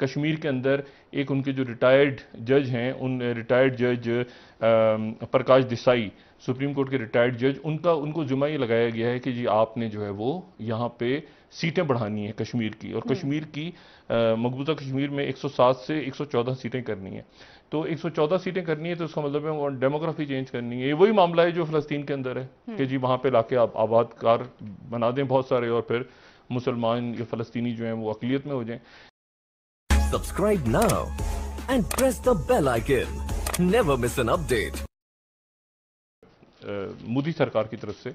कश्मीर के अंदर एक उनके जो रिटायर्ड जज हैं उन रिटायर्ड जज प्रकाश देसाई सुप्रीम कोर्ट के रिटायर्ड जज उनका उनको जुमा ये लगाया गया है कि जी आपने जो है वो यहाँ पे सीटें बढ़ानी है कश्मीर की और हम्म। कश्मीर की मकबूजा कश्मीर में 107 से 114 सीटें करनी है तो 114 सीटें करनी है तो उसका मतलब है डेमोग्राफी चेंज करनी है ये वही मामला है जो फलस्तीन के अंदर है हम्म। कि जी वहाँ ला लाके आप आबादकार बना दें बहुत सारे और फिर मुसलमान या फलस्तीनी जो हैं वो अकलीत में हो जाएं Subscribe now and press the bell icon. Never miss an update. Uh, Modi सरकार की तरफ से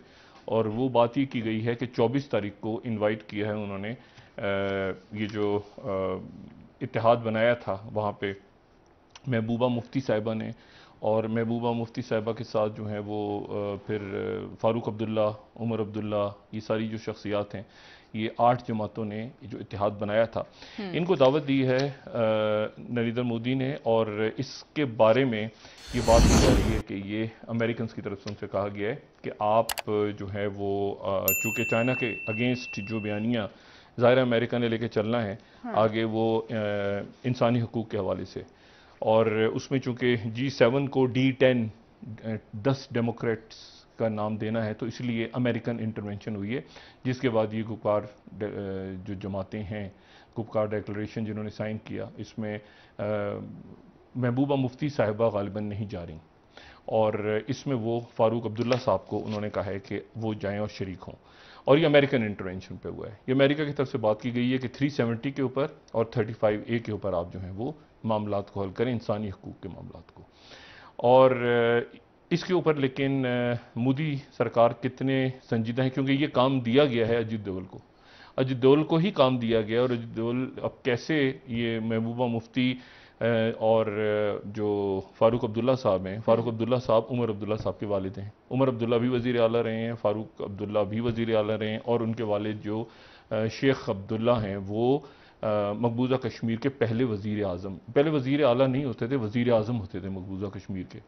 और वो बात ये की गई है कि 24 तारीख को इनवाइट किया है उन्होंने uh, ये जो uh, इतिहाद बनाया था वहाँ पे महबूबा मुफ्ती साहिबा ने और महबूबा मुफ्ती साहिबा के साथ जो हैं वो फिर फ़ारूक अब्दुल्ला उमर अब्दुल्ला ये सारी जो शख्सियात हैं ये आठ जमातों ने जो इतिहाद बनाया था हम्म। इनको दावत दी है नरेंद्र मोदी ने और इसके बारे में ये बात की जा रही है कि ये अमेरिकन की तरफ से उनसे कहा गया है कि आप जो है वो चूँकि चाइना के अगेंस्ट जो बयानियाँ ज़ाहिर अमेरिका ने लेके चलना है हाँ। आगे वो इंसानी हकूक़ के हवाले से और उसमें चूँकि जी सेवन को डी टेन दस डेमोक्रेट्स का नाम देना है तो इसलिए अमेरिकन इंटरवेंशन हुई है जिसके बाद ये गुपकार जो जमातें हैं गुपकार डेक्लेशन जिन्होंने साइन किया इसमें महबूबा मुफ्ती साहिबा गालिबा नहीं जा रही और इसमें वो फारूक अब्दुल्ला साहब को उन्होंने कहा है कि वो जाएं और शरीक हों और ये अमेरिकन इंटरवेंशन पे हुआ है ये अमेरिका की तरफ से बात की गई है कि 370 के ऊपर और 35 ए के ऊपर आप जो हैं वो मामला को हल करें इंसानी हकूक़ के मामला को और इसके ऊपर लेकिन मोदी सरकार कितने संजीदा है क्योंकि ये काम दिया गया है अजीत देवल को अजीत देवल को ही काम दिया गया और अजीत देवल अब कैसे ये महबूबा मुफ्ती और जो फारूक अब्दुल्ला साहब हैं फारूक अब्दुल्ला साहब उमर अब्दुल्ला साहब के वालिद हैं उमर अब्दुल्ला भी वज़ी अला रहे हैं फारूक अब्दुल्ला भी वज़ी अला रहे हैं और उनके वालिद जो शेख अब्दुल्ला हैं वो मकबूजा कश्मीर के पहले वजीर अजम पहले वजीर अला नहीं होते थे वजीर अजम होते थे मकबूजा कश्मीर के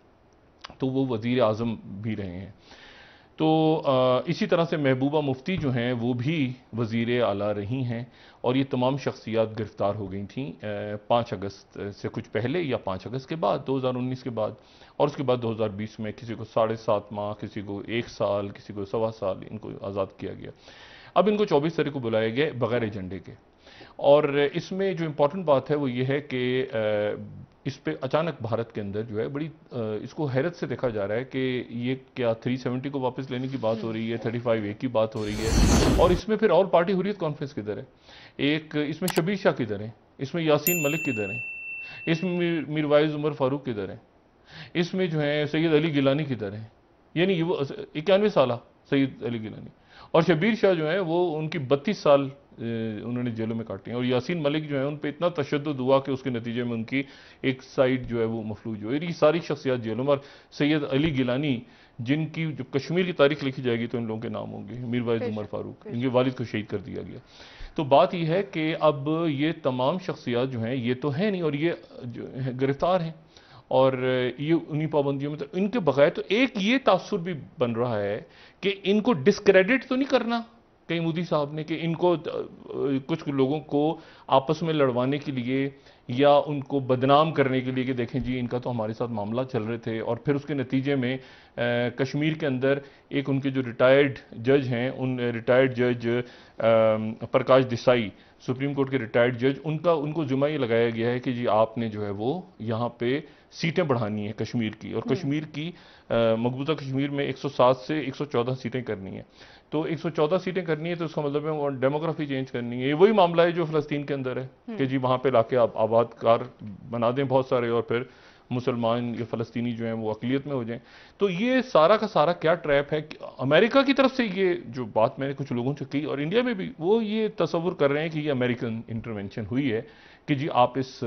तो वो वज़ी आजम भी रहे हैं तो इसी तरह से महबूबा मुफ्ती जो हैं वो भी वजीर आला रही हैं और ये तमाम शख्सियात गिरफ़्तार हो गई थी पाँच अगस्त से कुछ पहले या पाँच अगस्त के बाद दो हज़ार उन्नीस के बाद और उसके बाद दो हज़ार बीस में किसी को साढ़े सात माह किसी को एक साल किसी को सवा साल इनको आज़ाद किया गया अब इनको चौबीस तारीख को बुलाया गया बगैर एजेंडे के और इसमें जो इम्पोर्टेंट बात है वो ये है कि इस पे अचानक भारत के अंदर जो है बड़ी इसको हैरत से देखा जा रहा है कि ये क्या 370 को वापस लेने की बात हो रही है फाइव ए की बात हो रही है और इसमें फिर और पार्टी हुरियत तो कॉन्फ्रेंस किधर है एक इसमें शबीर शाह किधर है इसमें यासीन मलिक किधर हैं इसमें मीरवाइज उमर फारूक किधर हैं इसमें जो है सैयद अली गिलानी किधर हैं यानी इक्यानवे साल सैयद अली गिलानी और शबीर शाह जो है वो उनकी बत्तीस साल उन्होंने जेलों में काटी हैं और यासीन मलिक जो है उन पर इतना तशद हुआ कि उसके नतीजे में उनकी एक साइड जो है वो मफलूज हुई ये सारी शख्सियात जेलों में और सैयद अली गिलानी जिनकी जो कश्मीर की तारीख लिखी जाएगी तो इन लोगों के नाम होंगे मीर वाइज उमर फारूक इनके वालिद को शहीद कर दिया गया तो बात यह है कि अब ये तमाम शख्सियात जो हैं ये तो हैं नहीं और ये गिरफ्तार हैं और ये उन्हीं पाबंदियों में तो इनके बगैर तो एक ये तासुर भी बन रहा है कि इनको डिस्क्रेडिट तो नहीं करना कहीं मोदी साहब ने कि इनको कुछ लोगों को आपस में लड़वाने के लिए या उनको बदनाम करने के लिए कि देखें जी इनका तो हमारे साथ मामला चल रहे थे और फिर उसके नतीजे में आ, कश्मीर के अंदर एक उनके जो रिटायर्ड जज हैं उन रिटायर्ड जज प्रकाश देसाई सुप्रीम कोर्ट के रिटायर्ड जज उनका उनको जुमा ये लगाया गया है कि जी आपने जो है वो यहाँ पे सीटें बढ़ानी है कश्मीर की और हम्म। कश्मीर की मकबूजा कश्मीर में 107 से 114 सीटें करनी है तो 114 सीटें करनी है तो उसका मतलब है डेमोग्राफी चेंज करनी है ये वही मामला है जो फलस्तीन के अंदर है हम्म। कि जी वहाँ पे लाके आप आवाज बात कार बना दें बहुत सारे और फिर मुसलमान या फ़लस्तनी जो हैं वो अकलीत में हो जाएं तो ये सारा का सारा क्या ट्रैप है अमेरिका की तरफ से ये जो बात मैंने कुछ लोगों से की और इंडिया में भी वो ये तस्वुर कर रहे हैं कि ये अमेरिकन इंटरवेंशन हुई है कि जी आप इस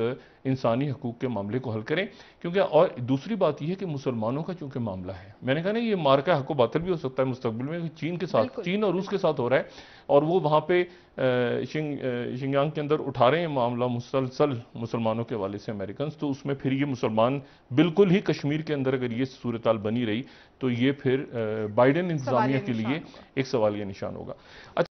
इंसानी हकूक़ के मामले को हल करें क्योंकि और दूसरी बात यह है कि मुसलमानों का चूँकि मामला है मैंने कहा ना ये का हको बातल भी हो सकता है मुस्तबिल में चीन के साथ चीन और रूस के साथ हो रहा है और वो वहाँ पे शिंगांग शिंगयांग के अंदर उठा रहे हैं मामला मुसलसल मुसलमानों के हवाले से अमेरिकन तो उसमें फिर ये मुसलमान दौरान बिल्कुल ही कश्मीर के अंदर अगर ये सूरत बनी रही तो ये फिर बाइडन इंतजामिया के लिए एक सवाल यह निशान होगा अच्छा